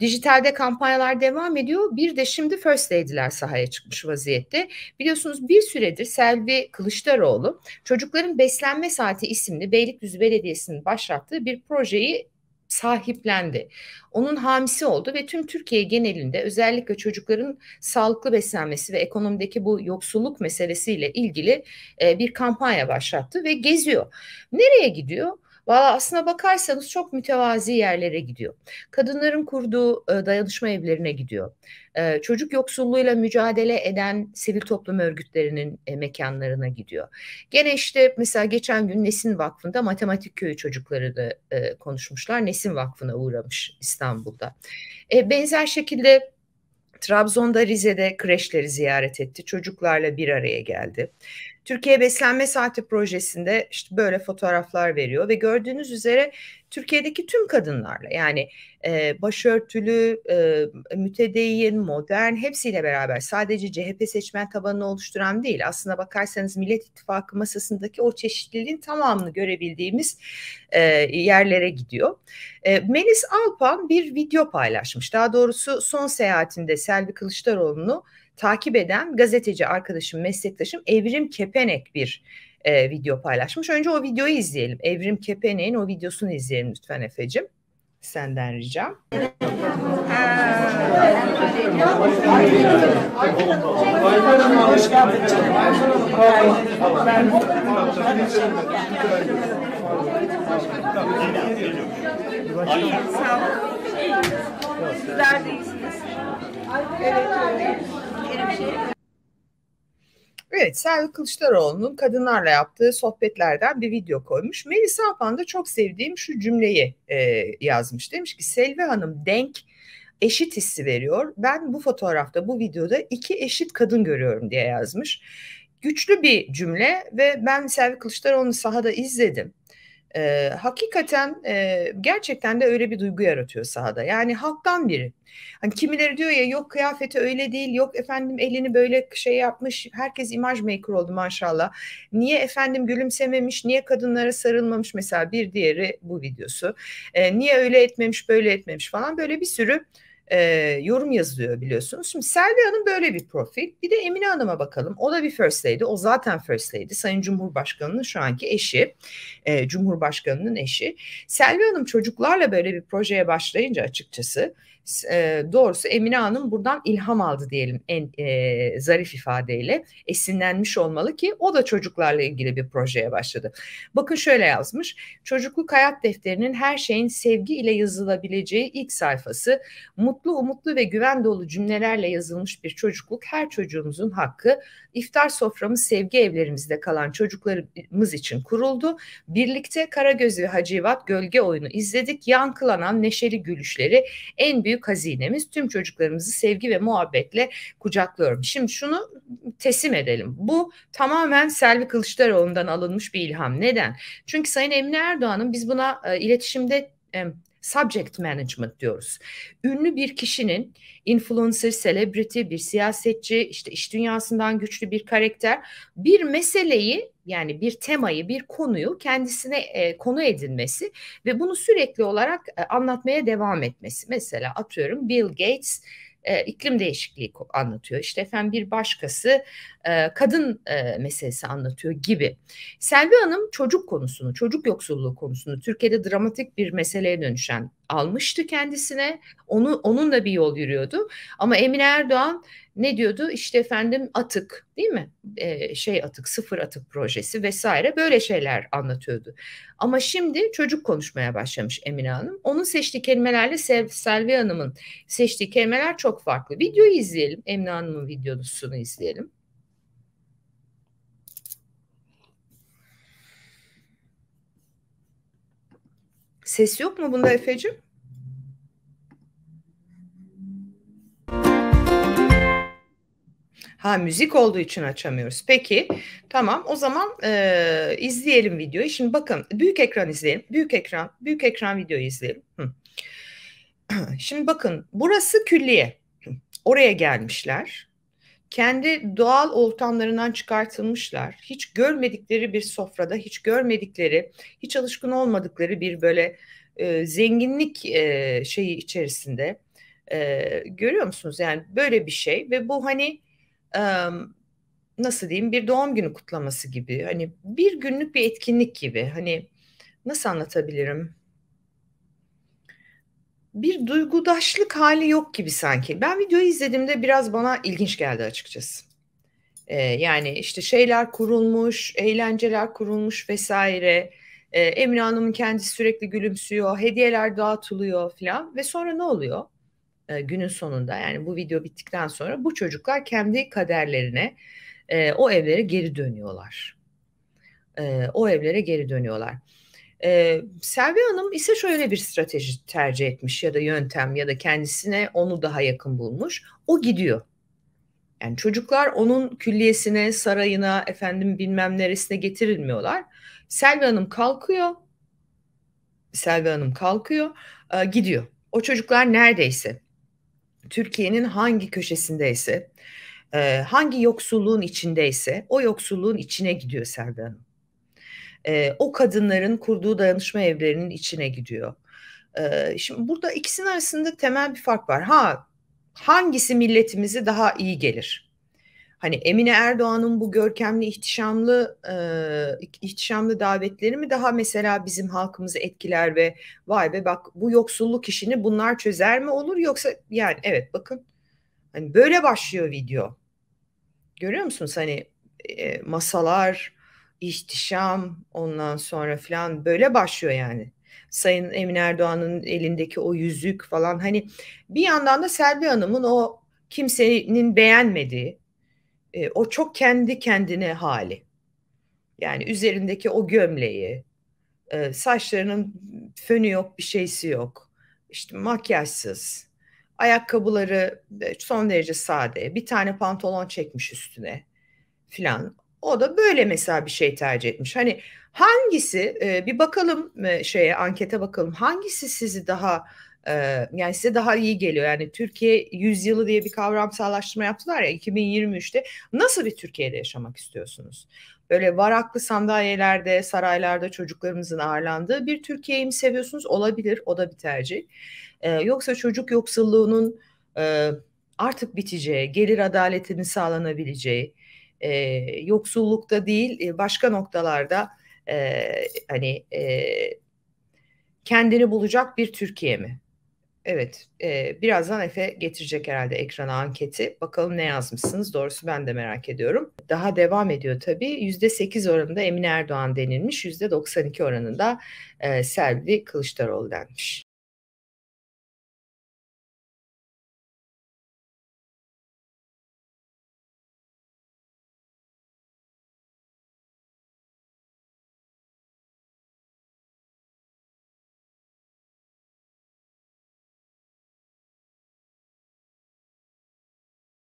Dijitalde kampanyalar devam ediyor. Bir de şimdi First Lady'ler sahaya çıkmış vaziyette. Biliyorsunuz bir süredir Selvi Kılıçdaroğlu Çocukların Beslenme Saati isimli Beylikdüzü Belediyesi'nin başlattığı bir projeyi sahiplendi. Onun hamisi oldu ve tüm Türkiye genelinde özellikle çocukların sağlıklı beslenmesi ve ekonomideki bu yoksulluk meselesiyle ilgili e, bir kampanya başlattı ve geziyor. Nereye gidiyor? Valla aslına bakarsanız çok mütevazi yerlere gidiyor. Kadınların kurduğu e, dayanışma evlerine gidiyor. E, çocuk yoksulluğuyla mücadele eden sivil toplum örgütlerinin e, mekanlarına gidiyor. Gene işte mesela geçen gün Nesin Vakfı'nda matematik köyü çocukları da konuşmuşlar. Nesin Vakfı'na uğramış İstanbul'da. Benzer şekilde Trabzon'da Rize'de kreşleri ziyaret etti. Çocuklarla bir araya geldi. Türkiye Beslenme Saati projesinde işte böyle fotoğraflar veriyor ve gördüğünüz üzere Türkiye'deki tüm kadınlarla yani e, başörtülü, e, mütedeyyin, modern hepsiyle beraber sadece CHP seçmen tabanını oluşturan değil aslında bakarsanız Millet İttifakı masasındaki o çeşitliliğin tamamını görebildiğimiz e, yerlere gidiyor. E, Melis Alpan bir video paylaşmış daha doğrusu son seyahatinde Selvi Kılıçdaroğlu'nu takip eden gazeteci arkadaşım, meslektaşım Evrim Kepenek bir e, video paylaşmış. Önce o videoyu izleyelim. Evrim Kepene'nin o videosunu izleyelim lütfen Efe'cim. Senden ricam. Sizler de iyisiniz. Evet, öyle. Bir şey. Evet, Selvi Kılıçdaroğlu'nun kadınlarla yaptığı sohbetlerden bir video koymuş. Melisa Apan da çok sevdiğim şu cümleyi e, yazmış. Demiş ki Selvi Hanım denk eşit hissi veriyor. Ben bu fotoğrafta, bu videoda iki eşit kadın görüyorum diye yazmış. Güçlü bir cümle ve ben Selvi Kılıçdaroğlu'nu sahada izledim e, hakikaten e, gerçekten de öyle bir duygu yaratıyor sahada. Yani halktan biri. Hani kimileri diyor ya yok kıyafeti öyle değil, yok efendim elini böyle şey yapmış, herkes imaj maker oldu maşallah. Niye efendim gülümsememiş, niye kadınlara sarılmamış mesela bir diğeri bu videosu. E, niye öyle etmemiş, böyle etmemiş falan böyle bir sürü e, yorum yazıyor biliyorsunuz. Şimdi Selvi Hanım böyle bir profil. Bir de Emine Hanım'a bakalım. O da bir First Lady. O zaten First Lady. Sayın Cumhurbaşkanı'nın şu anki eşi. E, Cumhurbaşkanı'nın eşi. Selvi Hanım çocuklarla böyle bir projeye başlayınca açıkçası e, doğrusu Emine Hanım buradan ilham aldı diyelim en e, zarif ifadeyle esinlenmiş olmalı ki o da çocuklarla ilgili bir projeye başladı. Bakın şöyle yazmış çocukluk hayat defterinin her şeyin sevgi ile yazılabileceği ilk sayfası mutlu umutlu ve güven dolu cümlelerle yazılmış bir çocukluk her çocuğumuzun hakkı iftar soframız sevgi evlerimizde kalan çocuklarımız için kuruldu. Birlikte Karagöz ve Hacivat gölge oyunu izledik yankılanan neşeli gülüşleri en büyük büyük hazinemiz. Tüm çocuklarımızı sevgi ve muhabbetle kucaklıyorum. Şimdi şunu teslim edelim. Bu tamamen Selvi Kılıçdaroğlu'ndan alınmış bir ilham. Neden? Çünkü Sayın Emine Erdoğan'ın biz buna e, iletişimde e, subject management diyoruz. Ünlü bir kişinin influencer, celebrity, bir siyasetçi, işte iş dünyasından güçlü bir karakter bir meseleyi yani bir temayı, bir konuyu kendisine e, konu edinmesi ve bunu sürekli olarak e, anlatmaya devam etmesi. Mesela atıyorum Bill Gates e, iklim değişikliği anlatıyor. İşte efendim bir başkası e, kadın e, meselesi anlatıyor gibi. Selvi Hanım çocuk konusunu, çocuk yoksulluğu konusunu Türkiye'de dramatik bir meseleye dönüşen almıştı kendisine. Onu onunla bir yol yürüyordu. Ama Emine Erdoğan ne diyordu? İşte efendim atık değil mi? Ee, şey atık, sıfır atık projesi vesaire böyle şeyler anlatıyordu. Ama şimdi çocuk konuşmaya başlamış Emine Hanım. Onun seçtiği kelimelerle Sel Selvi Hanım'ın seçtiği kelimeler çok farklı. Videoyu izleyelim. Emine Hanım'ın videosunu izleyelim. Ses yok mu bunda Efe'cim? Ha müzik olduğu için açamıyoruz. Peki tamam o zaman e, izleyelim videoyu. Şimdi bakın büyük ekran izleyelim. Büyük ekran, büyük ekran videoyu izleyelim. Hı. Şimdi bakın burası külliye. Oraya gelmişler kendi doğal ortamlarından çıkartılmışlar. Hiç görmedikleri bir sofrada, hiç görmedikleri, hiç alışkın olmadıkları bir böyle e, zenginlik e, şeyi içerisinde. E, görüyor musunuz? Yani böyle bir şey ve bu hani e, nasıl diyeyim bir doğum günü kutlaması gibi. Hani bir günlük bir etkinlik gibi. Hani nasıl anlatabilirim? bir duygudaşlık hali yok gibi sanki. Ben videoyu izlediğimde biraz bana ilginç geldi açıkçası. Ee, yani işte şeyler kurulmuş, eğlenceler kurulmuş vesaire. Ee, Emine Hanım'ın kendisi sürekli gülümsüyor, hediyeler dağıtılıyor falan. Ve sonra ne oluyor? Ee, günün sonunda yani bu video bittikten sonra bu çocuklar kendi kaderlerine e, o evlere geri dönüyorlar. E, o evlere geri dönüyorlar. Ee, Selvi Hanım ise şöyle bir strateji tercih etmiş ya da yöntem ya da kendisine onu daha yakın bulmuş. O gidiyor. Yani çocuklar onun külliyesine, sarayına, efendim bilmem neresine getirilmiyorlar. Selvi Hanım kalkıyor. Selvi Hanım kalkıyor, e, gidiyor. O çocuklar neredeyse, Türkiye'nin hangi köşesindeyse, e, hangi yoksulluğun içindeyse o yoksulluğun içine gidiyor Selvi Hanım e, o kadınların kurduğu dayanışma evlerinin içine gidiyor. E, şimdi burada ikisinin arasında temel bir fark var. Ha hangisi milletimizi daha iyi gelir? Hani Emine Erdoğan'ın bu görkemli, ihtişamlı, e, ihtişamlı davetleri mi daha mesela bizim halkımızı etkiler ve vay be bak bu yoksulluk işini bunlar çözer mi olur yoksa yani evet bakın hani böyle başlıyor video. Görüyor musunuz hani e, masalar, ihtişam ondan sonra falan böyle başlıyor yani. Sayın Emine Erdoğan'ın elindeki o yüzük falan hani bir yandan da Selvi Hanım'ın o kimsenin beğenmediği e, o çok kendi kendine hali. Yani üzerindeki o gömleği, e, saçlarının fönü yok, bir şeysi yok. İşte makyajsız. Ayakkabıları son derece sade. Bir tane pantolon çekmiş üstüne filan. O da böyle mesela bir şey tercih etmiş. Hani hangisi e, bir bakalım e, şeye ankete bakalım hangisi sizi daha e, yani size daha iyi geliyor. Yani Türkiye yüzyılı diye bir kavramsallaştırma yaptılar ya 2023'te nasıl bir Türkiye'de yaşamak istiyorsunuz? Böyle varaklı sandalyelerde, saraylarda çocuklarımızın ağırlandığı bir Türkiye'yi mi seviyorsunuz? Olabilir, o da bir tercih. E, yoksa çocuk yoksulluğunun e, artık biteceği, gelir adaletinin sağlanabileceği, e, yoksullukta değil e, başka noktalarda e, hani e, kendini bulacak bir Türkiye mi? Evet, e, birazdan Efe getirecek herhalde ekrana anketi. Bakalım ne yazmışsınız? Doğrusu ben de merak ediyorum. Daha devam ediyor tabii. yüzde sekiz oranında Emine Erdoğan denilmiş, yüzde doksan iki oranında e, Selvi Kılıçdaroğlu denmiş.